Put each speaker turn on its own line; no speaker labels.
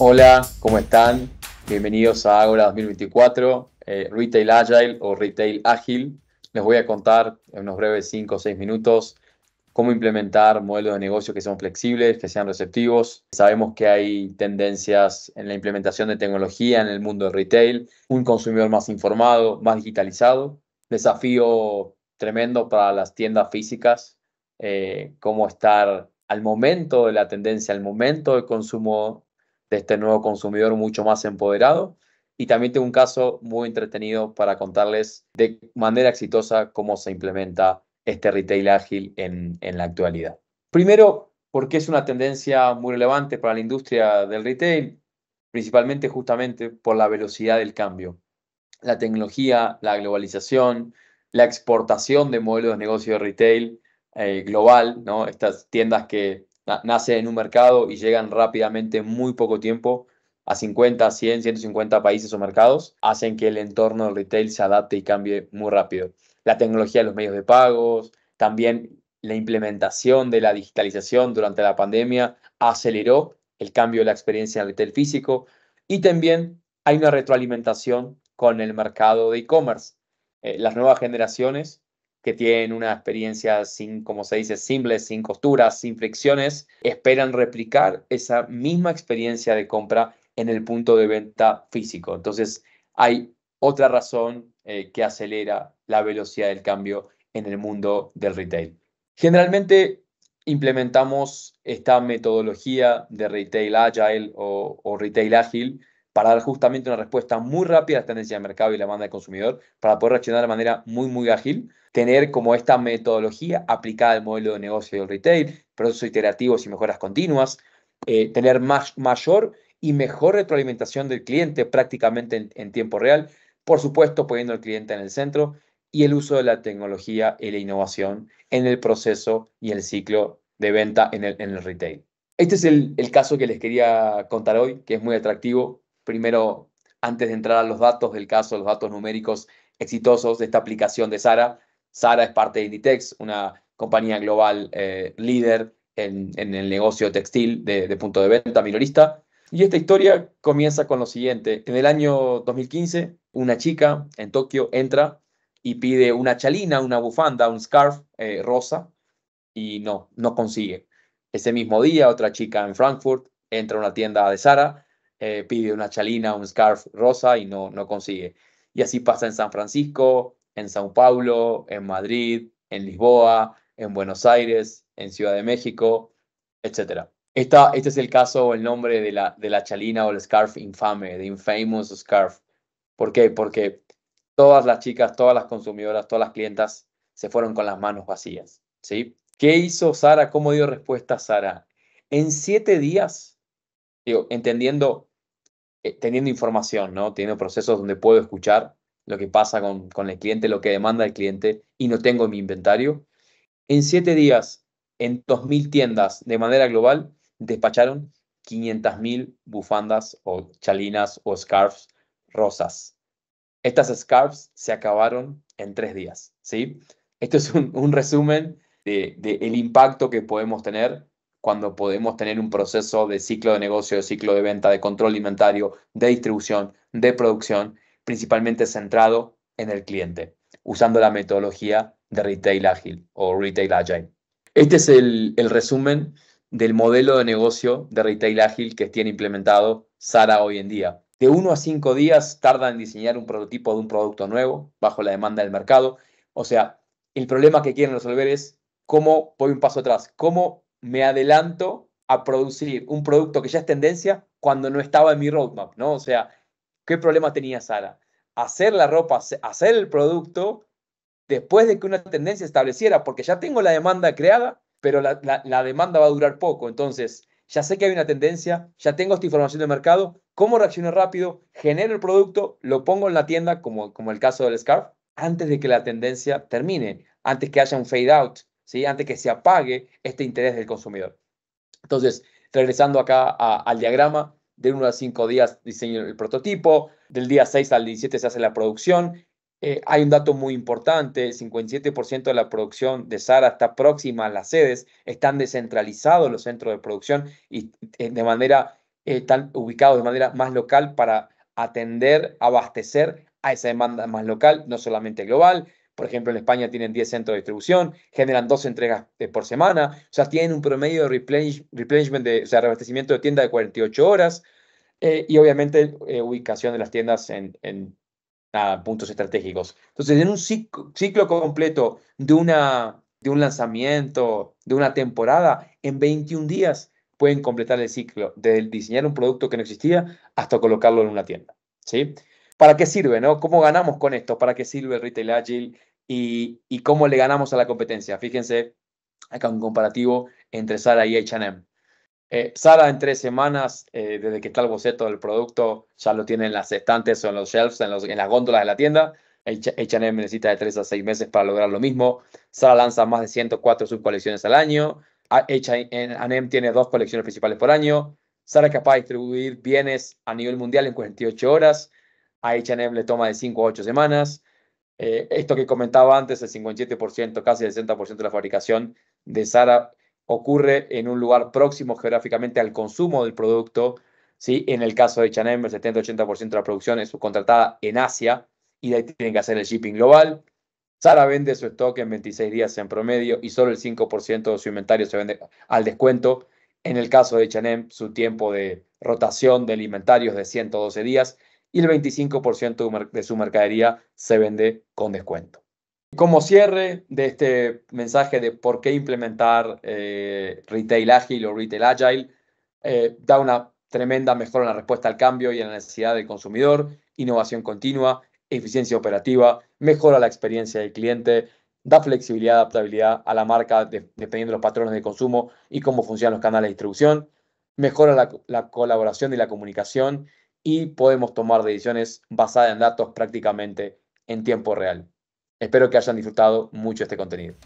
Hola, ¿cómo están? Bienvenidos a Agora 2024, eh, Retail Agile o Retail Ágil. Les voy a contar en unos breves 5 o 6 minutos cómo implementar modelos de negocio que sean flexibles, que sean receptivos. Sabemos que hay tendencias en la implementación de tecnología en el mundo del retail, un consumidor más informado, más digitalizado, desafío tremendo para las tiendas físicas, eh, cómo estar al momento de la tendencia, al momento del consumo de este nuevo consumidor mucho más empoderado. Y también tengo un caso muy entretenido para contarles de manera exitosa cómo se implementa este retail ágil en, la actualidad. Primero, porque es una tendencia muy relevante para la industria del retail, principalmente justamente por la velocidad del cambio. La tecnología, la globalización, la exportación de modelos de negocio de retail eh, global, ¿no? estas tiendas que nace en un mercado y llegan rápidamente, muy poco tiempo, a 50, 100, 150 países o mercados, hacen que el entorno del retail se adapte y cambie muy rápido. La tecnología de los medios de pagos, también la implementación de la digitalización durante la pandemia aceleró el cambio de la experiencia en el retail físico y también hay una retroalimentación con el mercado de e-commerce. Eh, las nuevas generaciones que tienen una experiencia sin, como se dice, simple, sin costuras, sin fricciones, esperan replicar esa misma experiencia de compra en el punto de venta físico. Entonces, hay otra razón eh, que acelera la velocidad del cambio en el mundo del retail. Generalmente implementamos esta metodología de retail agile o retail ágil para dar justamente una respuesta muy rápida a la tendencia de mercado y la demanda del consumidor, para poder reaccionar de manera muy, muy ágil, tener como esta metodología aplicada al modelo de negocio del retail, procesos iterativos y mejoras continuas, eh, tener más, mayor y mejor retroalimentación del cliente prácticamente en, tiempo real, por supuesto poniendo al cliente en el centro y el uso de la tecnología y la innovación en el proceso y el ciclo de venta en el, en el retail. Este es el caso que les quería contar hoy, que es muy atractivo, primero, antes de entrar a los datos del caso, los datos numéricos exitosos de esta aplicación de Sara. Sara es parte de Inditex, una compañía global eh, líder en, el negocio textil de, punto de venta minorista. Y esta historia comienza con lo siguiente. En el año 2015, una chica en Tokio entra y pide una chalina, una bufanda, un scarf eh, rosa y no, no consigue. Ese mismo día, otra chica en Frankfurt entra a una tienda de Sara eh, pide una chalina, un scarf rosa y no, no consigue. Y así pasa en San Francisco, en Sao Paulo, en Madrid, en Lisboa, en Buenos Aires, en Ciudad de México, etc. Esta, este es el caso o el nombre de la, de la chalina o el scarf infame, de infamous scarf. ¿Por qué? Porque todas las chicas, todas las consumidoras, todas las clientas se fueron con las manos vacías. ¿sí? ¿Qué hizo Sara? ¿Cómo dio respuesta Sara? En siete días, digo, entendiendo eh, teniendo información, ¿no? Teniendo procesos donde puedo escuchar lo que pasa con, el cliente, lo que demanda el cliente y no tengo mi inventario. En siete días, en 2.000 tiendas de manera global, despacharon 500.000 bufandas o chalinas o scarves rosas. Estas scarves se acabaron en tres días, ¿sí? Esto es un, resumen del de, impacto que podemos tener cuando podemos tener un proceso de ciclo de negocio, de ciclo de venta, de control alimentario, inventario, de distribución, de producción, principalmente centrado en el cliente, usando la metodología de Retail ágil o Retail Agile. Este es el, resumen del modelo de negocio de Retail ágil que tiene implementado Sara hoy en día. De uno a cinco días tarda en diseñar un prototipo de un producto nuevo bajo la demanda del mercado. O sea, el problema que quieren resolver es cómo, voy un paso atrás, cómo me adelanto a producir un producto que ya es tendencia cuando no estaba en mi roadmap, ¿no? O sea, ¿qué problema tenía Sara? Hacer la ropa, hacer el producto después de que una tendencia estableciera, porque ya tengo la demanda creada, pero la, demanda va a durar poco. Entonces, ya sé que hay una tendencia, ya tengo esta información de mercado, cómo reacciono rápido, genero el producto, lo pongo en la tienda, como, como el caso del scarf, antes de que la tendencia termine, antes que haya un fade out, antes que se apague este interés del consumidor. Entonces, regresando acá al diagrama, de uno a 5 días diseño el prototipo, del día 6 al 17 se hace la producción. Eh, hay un dato muy importante, el 57% de la producción de Sara está próxima a las sedes, están descentralizados los centros de producción y eh, de manera, eh, están ubicados de manera más local para atender, abastecer a esa demanda más local, no solamente global. Por ejemplo, en España tienen 10 centros de distribución, generan 12 entregas eh, por semana, o sea, tienen un promedio de replenishment, de, o sea, reabastecimiento de tienda de 48 horas eh, y obviamente eh, ubicación de las tiendas en, puntos estratégicos. Entonces, en un ciclo, completo de, una, de un lanzamiento, de una temporada, en 21 días pueden completar el ciclo desde diseñar un producto que no existía hasta colocarlo en una tienda. ¿Sí? ¿Para qué sirve? No? ¿Cómo ganamos con esto? ¿Para qué sirve el retail Agile? y, cómo le ganamos a la competencia. Fíjense acá un comparativo entre Sara y HM. Sara en tres semanas, eh, desde que está el boceto del producto, ya lo tiene en las estantes o en los shelves, en, las góndolas de la tienda. HM necesita de tres a seis meses para lograr lo mismo. Sara lanza más de 104 subcolecciones al año. HM tiene dos colecciones principales por año. Sara es capaz de distribuir bienes a nivel mundial en 48 horas. A HM le toma de cinco a ocho semanas. Eh, esto que comentaba antes, el 57%, casi el 60% de la fabricación de Sara ocurre en un lugar próximo geográficamente al consumo del producto. ¿sí? En el caso de Chanel el 70-80% de la producción es subcontratada en Asia y de ahí tienen que hacer el shipping global. Sara vende su stock en 26 días en promedio y solo el 5% de su inventario se vende al descuento. En el caso de Chanem, su tiempo de rotación del inventario es de 112 días y el 25% de su mercadería se vende con descuento. Como cierre de este mensaje de por qué implementar eh, retail ágil o retail agile, eh, da una tremenda mejora en la respuesta al cambio y a la necesidad del consumidor, innovación continua, eficiencia operativa, mejora la experiencia del cliente, da flexibilidad, adaptabilidad a la marca dependiendo de los patrones de consumo y cómo funcionan los canales de distribución, mejora la colaboración y la comunicación y podemos tomar decisiones basadas en datos prácticamente en tiempo real. Espero que hayan disfrutado mucho este contenido.